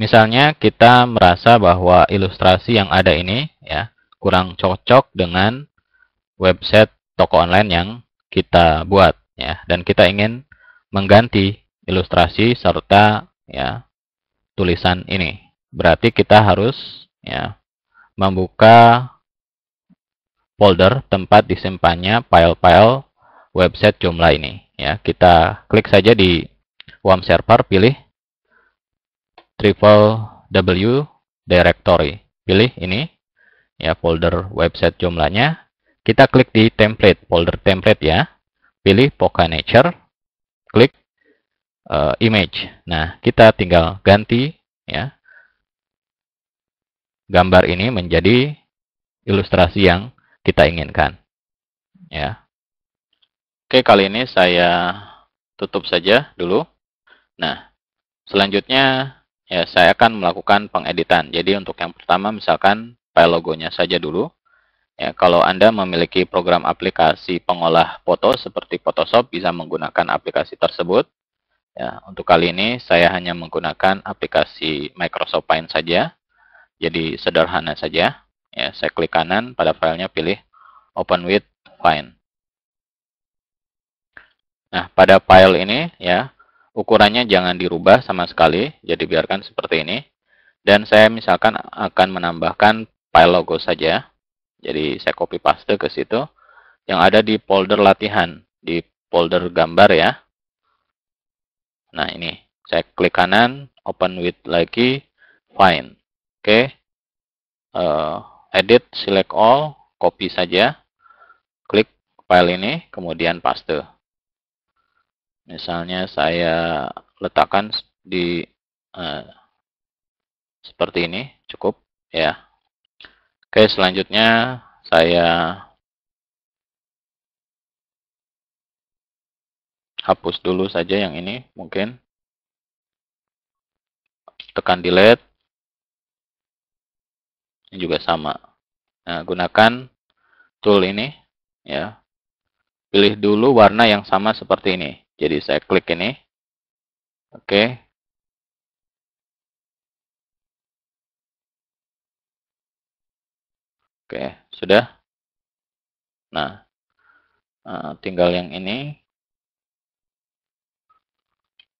Misalnya kita merasa bahwa ilustrasi yang ada ini ya kurang cocok dengan website toko online yang kita buat ya dan kita ingin mengganti ilustrasi serta ya tulisan ini. Berarti kita harus ya membuka folder tempat disimpannya file-file website jumlah ini ya. Kita klik saja di WAM server pilih triple w directory. Pilih ini, ya folder website jumlahnya. Kita klik di template, folder template ya. Pilih poka Nature, klik uh, image. Nah, kita tinggal ganti ya gambar ini menjadi ilustrasi yang kita inginkan. Ya. Oke, kali ini saya tutup saja dulu. Nah, selanjutnya ya saya akan melakukan pengeditan. Jadi untuk yang pertama misalkan file logonya saja dulu. Ya, kalau Anda memiliki program aplikasi pengolah foto seperti Photoshop bisa menggunakan aplikasi tersebut. Ya, untuk kali ini saya hanya menggunakan aplikasi Microsoft Paint saja. Jadi sederhana saja. Ya, saya klik kanan pada filenya pilih Open with Paint. Nah, pada file ini ya, Ukurannya jangan dirubah sama sekali, jadi biarkan seperti ini. Dan saya misalkan akan menambahkan file logo saja. Jadi saya copy paste ke situ. Yang ada di folder latihan, di folder gambar ya. Nah ini, saya klik kanan, open with lagi, find. Oke, okay. uh, eh, edit, select all, copy saja, klik file ini, kemudian paste. Misalnya saya letakkan di uh, seperti ini, cukup ya. Oke, selanjutnya saya hapus dulu saja yang ini mungkin. Tekan delete. Ini juga sama. Nah, gunakan tool ini ya. Pilih dulu warna yang sama seperti ini. Jadi saya klik ini. Oke. Oke, sudah. Nah, eh, tinggal yang ini.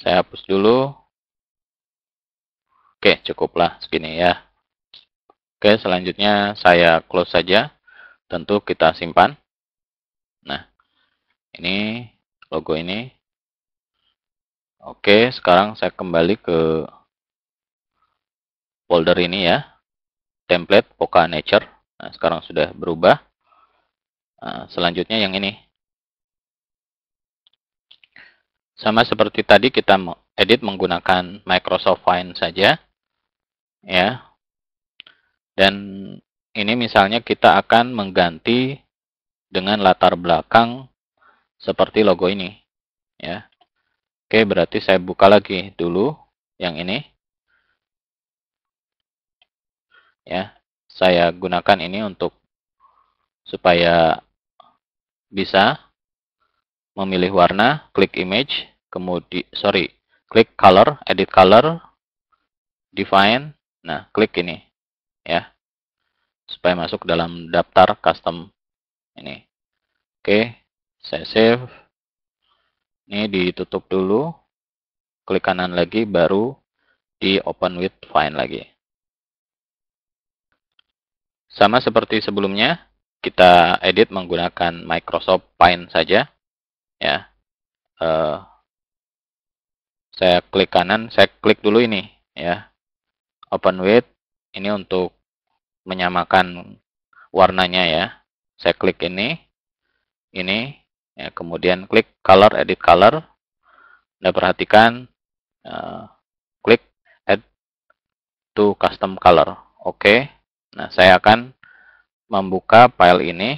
Saya hapus dulu. Oke, okay, cukuplah segini ya. Oke, selanjutnya saya close saja. Tentu kita simpan. Nah, ini logo ini Oke, sekarang saya kembali ke folder ini ya. Template Poka Nature. Nah, sekarang sudah berubah. Nah, selanjutnya yang ini. Sama seperti tadi kita edit menggunakan Microsoft Paint saja. Ya. Dan ini misalnya kita akan mengganti dengan latar belakang seperti logo ini. Ya. Oke, berarti saya buka lagi dulu yang ini. Ya, saya gunakan ini untuk supaya bisa memilih warna, klik image, kemudian sorry, klik color, edit color, define, nah klik ini, ya, supaya masuk dalam daftar custom ini. Oke, saya save. Ini ditutup dulu. Klik kanan lagi, baru di open with find lagi. Sama seperti sebelumnya, kita edit menggunakan Microsoft Paint saja. Ya, uh, saya klik kanan, saya klik dulu ini, ya. Open with ini untuk menyamakan warnanya ya. Saya klik ini, ini, Ya, kemudian klik color, edit color. Anda perhatikan, uh, klik add to custom color. Oke, okay. nah saya akan membuka file ini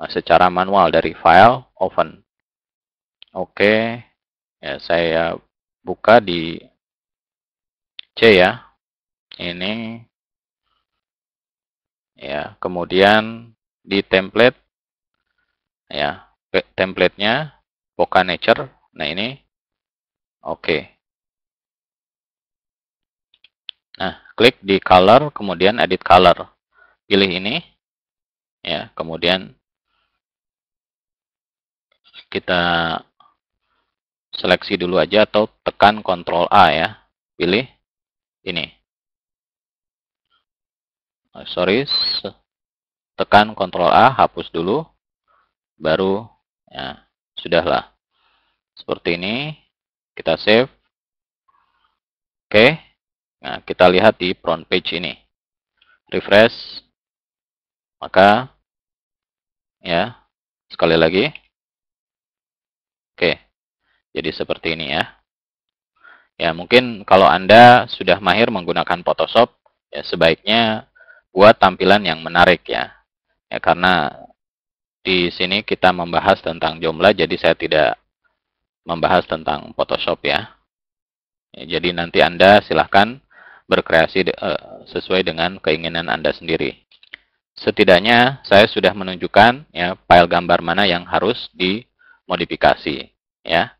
eh, secara manual dari file oven. Oke, okay. ya saya buka di C ya. Ini ya, kemudian di template ya template-nya Poka Nature. Nah, ini oke. Okay. Nah, klik di color, kemudian edit color. Pilih ini. Ya, kemudian kita seleksi dulu aja atau tekan Ctrl A ya. Pilih ini. sorry, tekan Ctrl A, hapus dulu, baru ya sudahlah seperti ini kita save oke nah kita lihat di front page ini refresh maka ya sekali lagi oke jadi seperti ini ya ya mungkin kalau anda sudah mahir menggunakan Photoshop ya sebaiknya buat tampilan yang menarik ya ya karena di sini kita membahas tentang jumlah, jadi saya tidak membahas tentang Photoshop ya. ya jadi nanti Anda silahkan berkreasi eh, sesuai dengan keinginan Anda sendiri. Setidaknya saya sudah menunjukkan ya file gambar mana yang harus dimodifikasi ya.